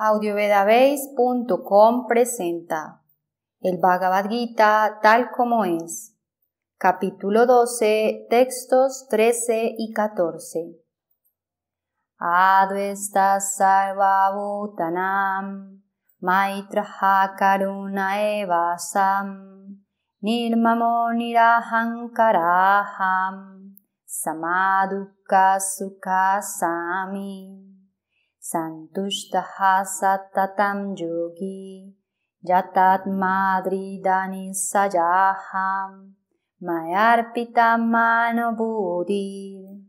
audiovedabase.com presenta el Bhagavad Gita tal como es, capítulo 12, textos 13 y 14. Advesta sarva bhutanam maitraha karuna evasam nirmamo nirahankaraham Santushtaha satatam yogi yatat madridani sajaham mayarpita mano budir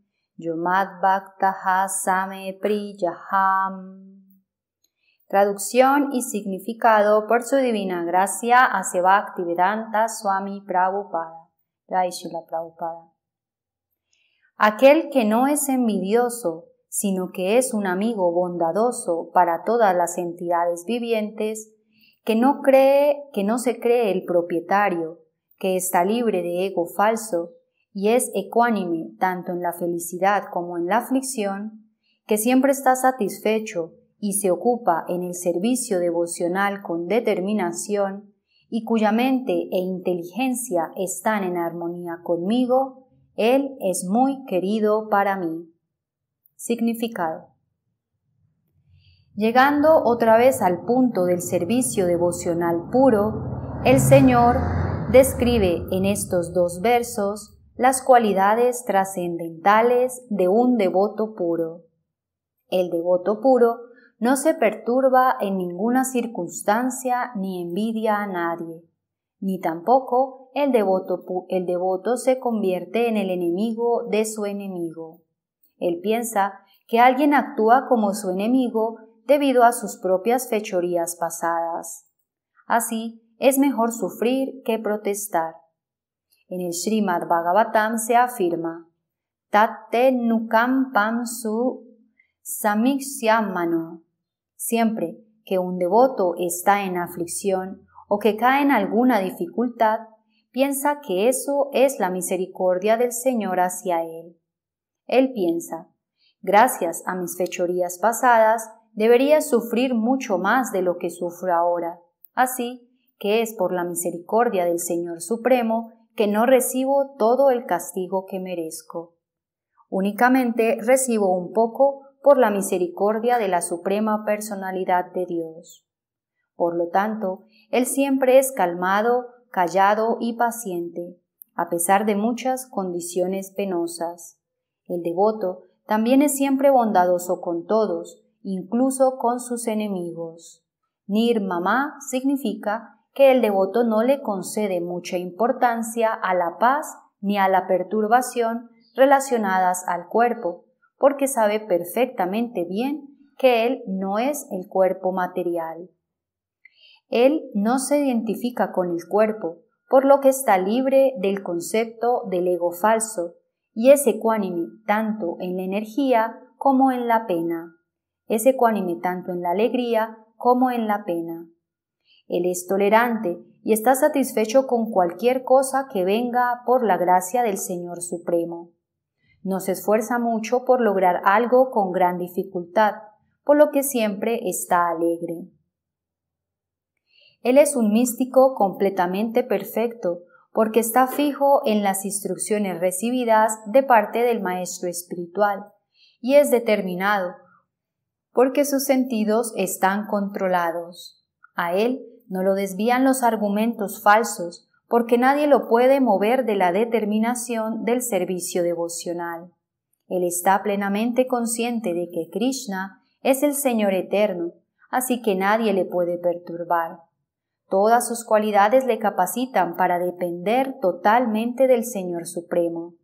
yomad bhaktaha same priyaham Traducción y significado por su divina gracia hacia Bhaktivedanta Swami Prabhupada. Jai Prabhupada. Aquel que no es envidioso sino que es un amigo bondadoso para todas las entidades vivientes, que no cree que no se cree el propietario, que está libre de ego falso y es ecuánime tanto en la felicidad como en la aflicción, que siempre está satisfecho y se ocupa en el servicio devocional con determinación y cuya mente e inteligencia están en armonía conmigo, Él es muy querido para mí. Significado. Llegando otra vez al punto del servicio devocional puro, el Señor describe en estos dos versos las cualidades trascendentales de un devoto puro. El devoto puro no se perturba en ninguna circunstancia ni envidia a nadie, ni tampoco el devoto, el devoto se convierte en el enemigo de su enemigo. Él piensa que alguien actúa como su enemigo debido a sus propias fechorías pasadas. Así, es mejor sufrir que protestar. En el Srimad Bhagavatam se afirma Tate nukam pamsu su Siempre que un devoto está en aflicción o que cae en alguna dificultad, piensa que eso es la misericordia del Señor hacia él. Él piensa, gracias a mis fechorías pasadas, debería sufrir mucho más de lo que sufro ahora. Así que es por la misericordia del Señor Supremo que no recibo todo el castigo que merezco. Únicamente recibo un poco por la misericordia de la Suprema Personalidad de Dios. Por lo tanto, Él siempre es calmado, callado y paciente, a pesar de muchas condiciones penosas. El devoto también es siempre bondadoso con todos, incluso con sus enemigos. Nir mamá significa que el devoto no le concede mucha importancia a la paz ni a la perturbación relacionadas al cuerpo, porque sabe perfectamente bien que él no es el cuerpo material. Él no se identifica con el cuerpo, por lo que está libre del concepto del ego falso, y es ecuánime tanto en la energía como en la pena. Es ecuánime tanto en la alegría como en la pena. Él es tolerante y está satisfecho con cualquier cosa que venga por la gracia del Señor Supremo. No se esfuerza mucho por lograr algo con gran dificultad, por lo que siempre está alegre. Él es un místico completamente perfecto, porque está fijo en las instrucciones recibidas de parte del Maestro Espiritual y es determinado, porque sus sentidos están controlados. A él no lo desvían los argumentos falsos, porque nadie lo puede mover de la determinación del servicio devocional. Él está plenamente consciente de que Krishna es el Señor eterno, así que nadie le puede perturbar. Todas sus cualidades le capacitan para depender totalmente del Señor Supremo.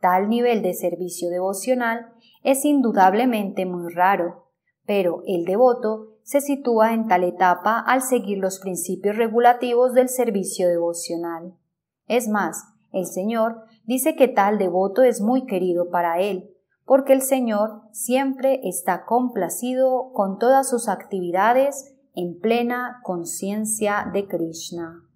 Tal nivel de servicio devocional es indudablemente muy raro, pero el devoto se sitúa en tal etapa al seguir los principios regulativos del servicio devocional. Es más, el Señor dice que tal devoto es muy querido para Él, porque el Señor siempre está complacido con todas sus actividades en plena conciencia de Krishna.